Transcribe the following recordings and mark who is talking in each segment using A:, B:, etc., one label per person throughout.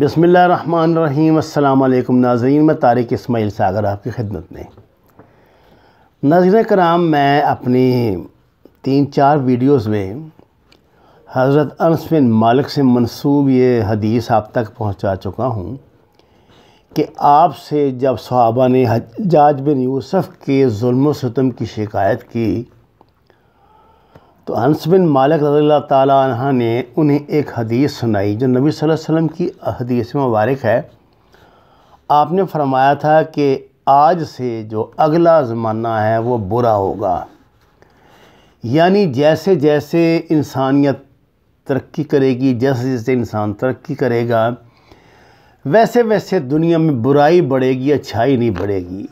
A: बसमीम् अल्लाम नाजरीन मैं तारिक इसमाइल सागर आपकी खिदमत में नजर कराम मैं अपनी तीन चार वीडियोस में हज़रत अनस बिन मालिक से मनसूब ये हदीस आप तक पहुंचा चुका हूं कि आपसे जब सहाबा ने हजाज बिन यूसुफ़ के जुल्म सितम की शिकायत की तो हंस बिन मालिक रजील्ला तह ने उन्हें एक हदीस सुनाई जो नबी वसल्लम की हदीस मुबारक है आपने फरमाया था कि आज से जो अगला ज़माना है वो बुरा होगा यानी जैसे जैसे इंसानियत तरक्की करेगी जैसे जैसे इंसान तरक्की करेगा वैसे वैसे दुनिया में बुराई बढ़ेगी अच्छाई नहीं बढ़ेगी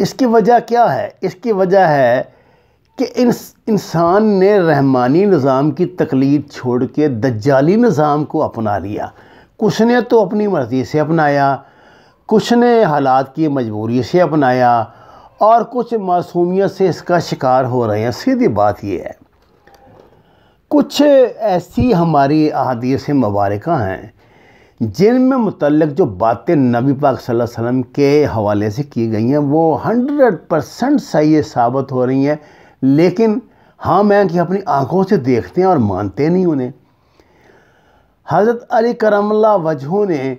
A: इसकी वजह क्या है इसकी वजह है कि इंसान ने रहमानी निज़ाम की तकलीर छोड़ के दज्जाली निज़ाम को अपना लिया कुछ ने तो अपनी मर्ज़ी से अपनाया कुछ ने हालात की मजबूरी से अपनाया और कुछ मासूमियत से इसका शिकार हो रहे हैं सीधी बात यह है कुछ ऐसी हमारी अहादीस मुबारक हैं जिनमें मतलब जो बातें नबी पाक सल्लल्लाहु अलैहि वसल्लम के हवाले से की गई हैं वो हंड्रेड परसेंट सही साबित हो रही हैं लेकिन हम हाँ, हैं कि अपनी आंखों से देखते हैं और मानते नहीं उन्हें हज़रत अली करमल्ला वजहों ने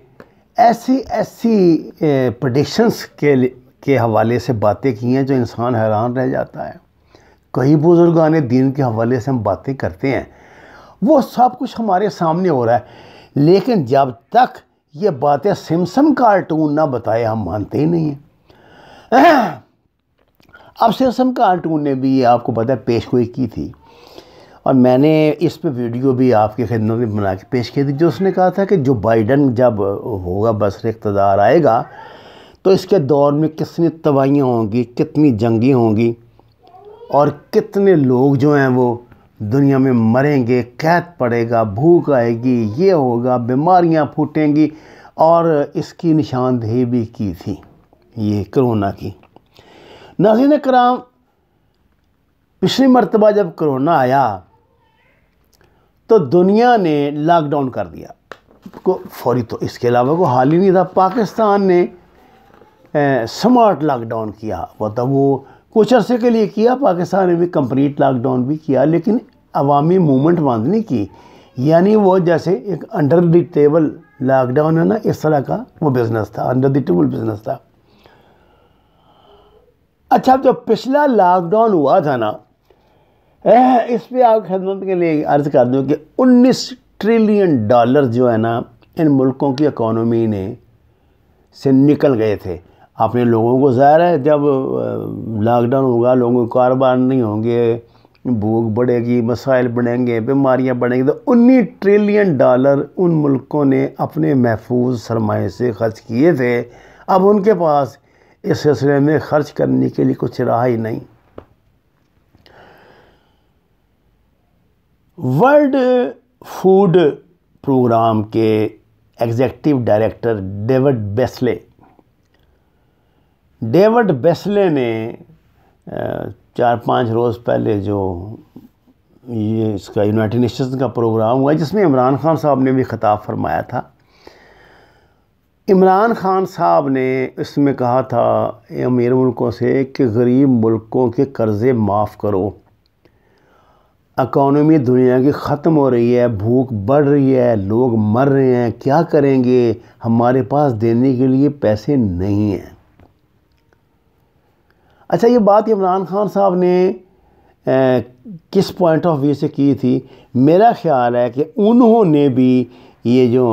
A: ऐसी ऐसी प्रडिक्शंस के के हवाले से बातें की हैं जो इंसान हैरान रह जाता है कई बुजुर्गान दीन के हवाले से हम बातें करते हैं वो सब कुछ हमारे सामने हो रहा है लेकिन जब तक ये बातें सिमसम कार्टून ना बताए हम मानते ही नहीं हैं अब से असम का आर्टून ने भी आपको पता है पेश गोई की थी और मैंने इस पर वीडियो भी आपकी खिदमत में बना के पेश की थी जो उसने कहा था कि जो बाइडन जब होगा बसर इकतदार आएगा तो इसके दौर में कितनी तबाहियाँ होंगी कितनी जंगी होंगी और कितने लोग जो हैं वो दुनिया में मरेंगे कैद पड़ेगा भूख आएगी ये होगा बीमारियाँ फूटेंगी और इसकी निशानदेही भी की थी ये कोरोना की नाजिन कराम पिछली मरतबा जब कोरोना आया तो दुनिया ने लॉकडाउन कर दिया को फौरी तो इसके अलावा को हाल ही नहीं था पाकिस्तान ने ए, स्मार्ट लॉकडाउन किया तो वो कुछ अरसे के लिए किया पाकिस्तान ने भी कंप्लीट लॉकडाउन भी किया लेकिन अवामी मूवमेंट बंद नहीं की यानी वो जैसे एक अंडर द टेबल लॉकडाउन है ना इस तरह का वो बिज़नेस था अंडर द टेबल बिज़नेस था अच्छा जो पिछला लॉकडाउन हुआ था ना इस पर आप खदमत के लिए अर्ज़ कर दूँ कि 19 ट्रिलियन डॉलर जो है ना इन मुल्कों की इकोनॉमी ने से निकल गए थे अपने लोगों को ज़ाहिर है जब लॉकडाउन होगा लोगों के कारोबार नहीं होंगे भूख बढ़ेगी मसाइल बढ़ेंगे बीमारियाँ बढ़ेंगी तो उन्नीस ट्रिलियन डॉलर उन मुल्कों ने अपने महफूज सरमाए से खर्च किए थे अब उनके पास इस सिलसिले में खर्च करने के लिए कुछ रहा ही नहीं वर्ल्ड फूड प्रोग्राम के executive director David Beasley David Beasley ने चार पाँच रोज़ पहले जो ये इसका यूनाइटेड नेशंस का प्रोग्राम हुआ जिसमें इमरान खान साहब ने भी खिताब फरमाया था इमरान खान साहब ने इसमें कहा था अमीर मुल्कों से कि गरीब मुल्कों के कर्ज़े माफ़ करो अकानमी दुनिया की ख़त्म हो रही है भूख बढ़ रही है लोग मर रहे हैं क्या करेंगे हमारे पास देने के लिए पैसे नहीं हैं अच्छा ये बात इमरान खान साहब ने ए, किस पॉइंट ऑफ व्यू से की थी मेरा ख्याल है कि उन्होंने भी ये जो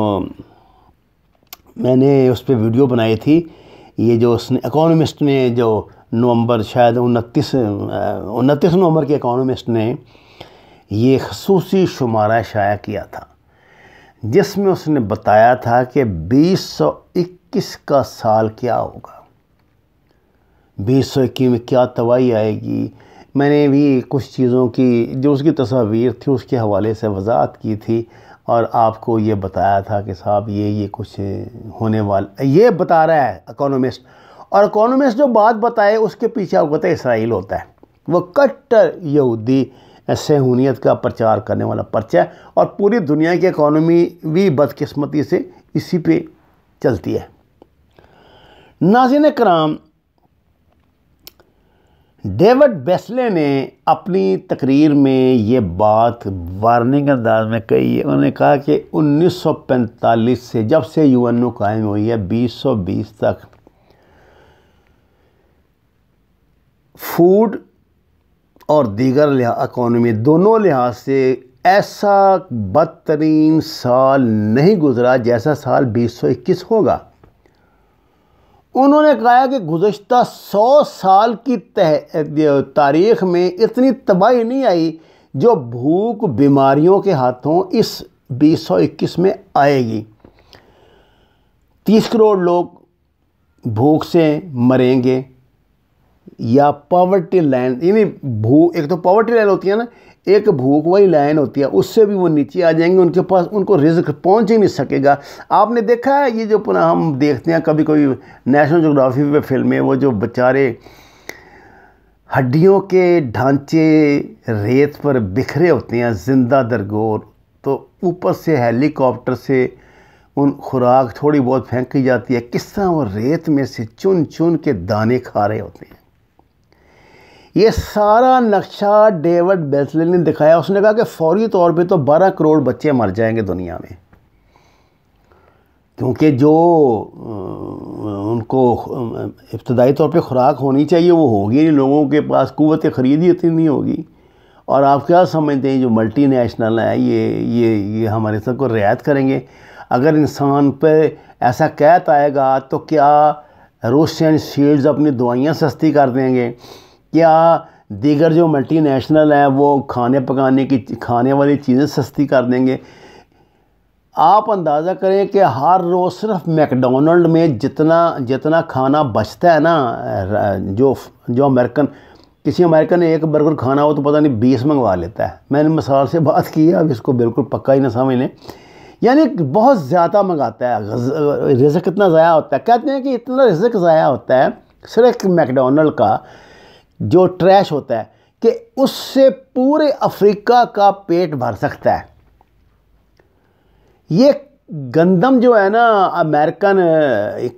A: मैंने उस पर वीडियो बनाई थी ये जो उसने इकोनॉमिस्ट ने जो नवंबर शायद उनतीस उनतीस नवंबर के इकोनॉमिस्ट ने ये खसूस शुमारा शाया किया था जिसमें उसने बताया था कि 2021 का साल क्या होगा बीस सौ इक्कीस में क्या तबाही आएगी मैंने भी कुछ चीज़ों की जो उसकी तस्वीर थी उसके हवाले से वजाहत की थी और आपको ये बताया था कि साहब ये ये कुछ होने वाला ये बता रहा है इकोनॉमिस्ट और इकोनॉमिस्ट जो बात बताए उसके पीछे आपको पता है इसराइल होता है वो कट्टर यहूदी सहूनीत का प्रचार करने वाला पर्चा है और पूरी दुनिया की इकोनॉमी भी बदकिस्मती से इसी पे चलती है नाजिन कराम डेविड बेस्ले ने अपनी तकरीर में ये बात वार्निंग अंदाज में कही है उन्होंने कहा कि 1945 से जब से यूएनओ कायम हुई है 2020 तक फूड और दीगर इकानमी दोनों लिहाज से ऐसा बदतरीन साल नहीं गुजरा जैसा साल 2021 होगा उन्होंने कहा कि गुज्त सौ साल की तह तारीख में इतनी तबाही नहीं आई जो भूख बीमारियों के हाथों इस बीस सौ इक्कीस में आएगी तीस करोड़ लोग भूख से मरेंगे या पावर्टी लाइन यानी भू एक तो पावर्टी लाइन होती है ना एक भूख वाली लाइन होती है उससे भी वो नीचे आ जाएंगे उनके पास उनको रिज्क पहुंच ही नहीं सकेगा आपने देखा है ये जो पुनः हम देखते हैं कभी कभी नेशनल जोग्राफी पे फिल्में वो जो बेचारे हड्डियों के ढांचे रेत पर बिखरे होते हैं जिंदा दरगोर तो ऊपर से हेलीकॉप्टर से उन खुराक थोड़ी बहुत फेंकी जाती है किस तरह वो रेत में से चुन चुन के दाने खा रहे होते हैं ये सारा नक्शा डेविड बेसले ने दिखाया उसने कहा कि फौरी तौर पे तो 12 करोड़ बच्चे मर जाएंगे दुनिया में क्योंकि जो उनको इब्तदाई तौर पे खुराक होनी चाहिए वो होगी नहीं लोगों के पास कुत ख़रीदी इतनी नहीं होगी और आप क्या समझते हैं जो मल्टी नेशनल है ये ये ये हमारे सबको रियायत करेंगे अगर इंसान पर ऐसा कैद आएगा तो क्या रोशन शील्ड्स अपनी दवाइयाँ सस्ती कर देंगे क्या दीगर जो मल्टीनेशनल हैं वो खाने पकाने की खाने वाली चीज़ें सस्ती कर देंगे आप अंदाज़ा करें कि हर रोज़ सिर्फ मैकडोनल्ड में जितना जितना खाना बचता है ना जो जो अमेरिकन किसी अमेरिकन ने एक बर्गर खाना हो तो पता नहीं बीस मंगवा लेता है मैंने मिसाल से बात की है अब इसको बिल्कुल पक्का ही ना समझ लें यानी बहुत ज़्यादा मंगाता है रिजक इतना ज़ाया होता है कहते हैं कि इतना रिजक ज़ाया होता है सिर्फ मैकडोनल्ड का जो ट्रैश होता है कि उससे पूरे अफ्रीका का पेट भर सकता है ये गंदम जो है ना अमेरिकन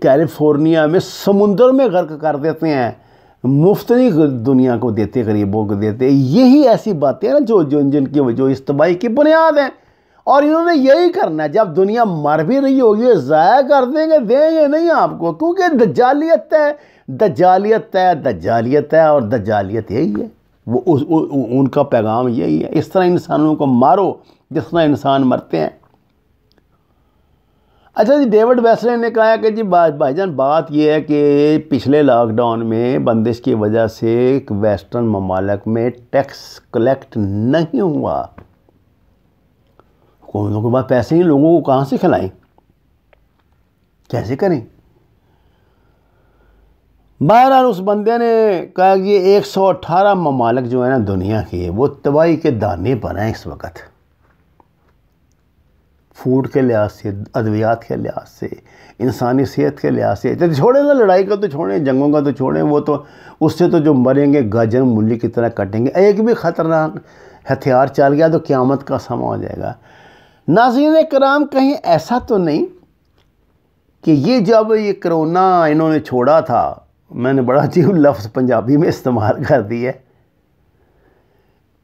A: कैलिफोर्निया में समुंदर में गर्क कर देते हैं मुफ्त नहीं दुनिया को देते गरीबों को देते यही ऐसी बातें ना जो जो जिनकी जो इस तबाही की बुनियाद है और इन्होंने यही करना है जब दुनिया मर भी रही होगी ज़ाया कर देंगे देंगे नहीं आपको क्योंकि दजालियत है द जालियत है द जालियत है और द जालियत यही है वो उस उ, उ, उनका पैगाम यही है इस तरह इंसानों को मारो जिस तरह इंसान मरते हैं अच्छा जी डेविड वैसले ने कहा कि जी भाई भाईजान बात यह है कि पिछले लॉकडाउन में बंदिश की वजह से एक वेस्टर्न ममालक में टैक्स कलेक्ट नहीं हुआ हुकूमतों के पास पैसे ही लोगों को कहाँ से खिलाएं कैसे करें बहरहाल उस बंदे ने कहा कि ये एक सौ अट्ठारह ममालक जो है ना दुनिया के वो तबाही के दाने पर हैं इस वक्त फूड के लिहाज से अद्वियात के लिहाज से इंसानी सेहत के लिहाज से तो छोड़े ना लड़ाई का तो छोड़ें जंगों का तो छोड़ें वो तो उससे तो जो मरेंगे गाजर मूली की तरह कटेंगे एक भी ख़तरनाक हथियार चल गया तो क़्यामत का समा हो जाएगा नाजीन कराम कहीं ऐसा तो नहीं कि ये जब ये करोना इन्होंने छोड़ा था मैंने बड़ा अजीब लफ्ज़ पंजाबी में इस्तेमाल कर दिया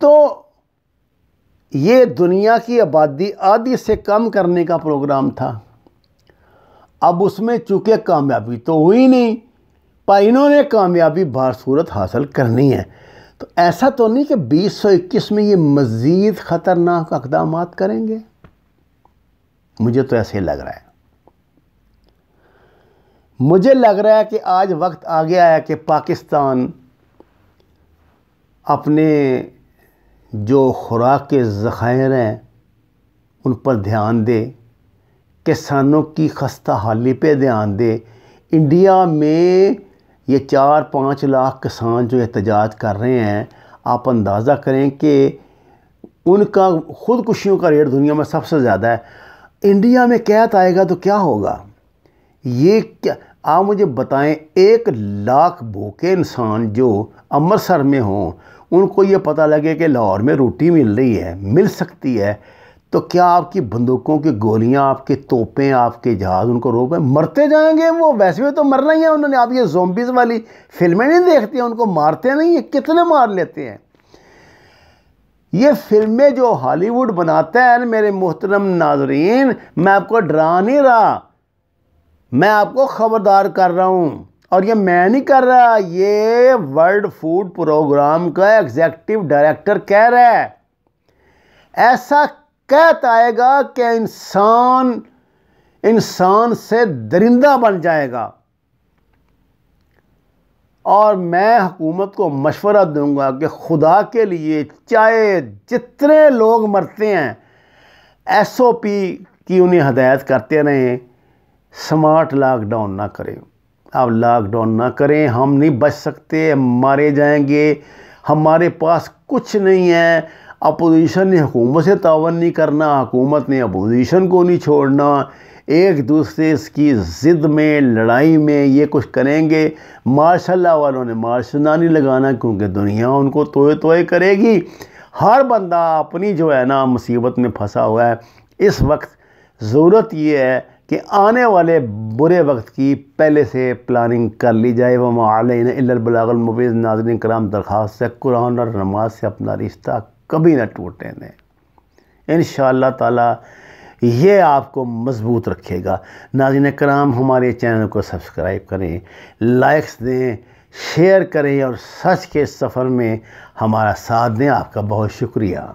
A: तो ये दुनिया की आबादी आधी से कम करने का प्रोग्राम था अब उसमें चूँकि कामयाबी तो हुई नहीं पर इन्होंने कामयाबी बारसूरत हासिल करनी है तो ऐसा तो नहीं कि 2021 में ये मज़ीद ख़तरनाक अकदाम करेंगे मुझे तो ऐसे लग रहा है मुझे लग रहा है कि आज वक्त आ गया है कि पाकिस्तान अपने जो खुराक के ज़ख़ायर हैं उन पर ध्यान दे किसानों की खस्ता हाली पर ध्यान दे इंडिया में ये चार पाँच लाख किसान जो एहतजाज कर रहे हैं आप अंदाज़ा करें कि उनका ख़ुदकुशियों का रेट दुनिया में सबसे ज़्यादा है इंडिया में कैद आएगा तो क्या होगा ये क्या आप मुझे बताएं एक लाख भूखे इंसान जो अमृतसर में हों उनको ये पता लगे कि लाहौर में रोटी मिल रही है मिल सकती है तो क्या आपकी बंदूकों की गोलियां आपके तोपें आपके जहाज़ उनको रोक मरते जाएंगे वो वैसे भी तो मरना ही है उन्होंने आप ये जोम्बिस वाली फिल्में नहीं देखती हैं उनको मारते नहीं है कितने मार लेते हैं ये फिल्में जो हॉलीवुड बनाते हैं मेरे मोहतरम नाजरीन मैं आपको डरा नहीं रहा मैं आपको ख़बरदार कर रहा हूँ और ये मैं नहीं कर रहा ये वर्ल्ड फूड प्रोग्राम का एग्जेक्टिव डायरेक्टर कह रहा है ऐसा कहता आएगा कि इंसान इंसान से दरिंदा बन जाएगा और मैं हुकूमत को मशवरा दूंगा कि खुदा के लिए चाहे जितने लोग मरते हैं एस ओ पी की उन्हें हदायत करते रहें स्मार्ट लॉकडाउन ना करें आप लॉकडाउन ना करें हम नहीं बच सकते मारे जाएंगे हमारे पास कुछ नहीं है अपोजिशन ने हुकूमत से तावन नहीं करना हुकूमत ने अपोजिशन को नहीं छोड़ना एक दूसरे की ज़िद में लड़ाई में ये कुछ करेंगे मार्शल वालों ने ना नहीं लगाना क्योंकि दुनिया उनको तोए तोए करेगी हर बंदा अपनी जो है ना मुसीबत में फंसा हुआ है इस वक्त ज़रूरत ये है कि आने वाले बुरे वक्त की पहले से प्लानिंग कर ली जाए वह मालिन इलाबलागलमबीज़ नाजरन कराम दरख्वास्त से कुरान और नमाज से अपना रिश्ता कभी ना टूटे दें इन शाह ये आपको मजबूत रखेगा नाजिन कराम हमारे चैनल को सब्सक्राइब करें लाइक्स दें शेयर करें और सच के सफ़र में हमारा साथ दें आपका बहुत शुक्रिया